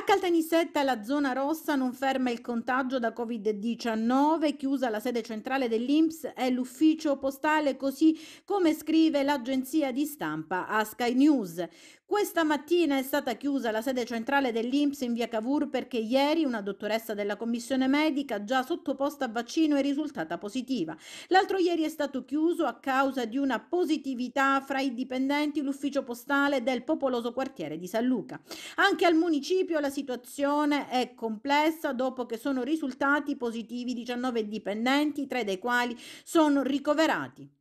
A Caltanissetta la zona rossa non ferma il contagio da Covid-19, chiusa la sede centrale dell'Inps e l'ufficio postale, così come scrive l'agenzia di stampa a Sky News. Questa mattina è stata chiusa la sede centrale dell'Inps in via Cavour perché ieri una dottoressa della commissione medica già sottoposta a vaccino è risultata positiva. L'altro ieri è stato chiuso a causa di una positività fra i dipendenti l'ufficio postale del popoloso quartiere di San Luca. Anche al municipio la la situazione è complessa dopo che sono risultati positivi 19 dipendenti, tre dei quali sono ricoverati.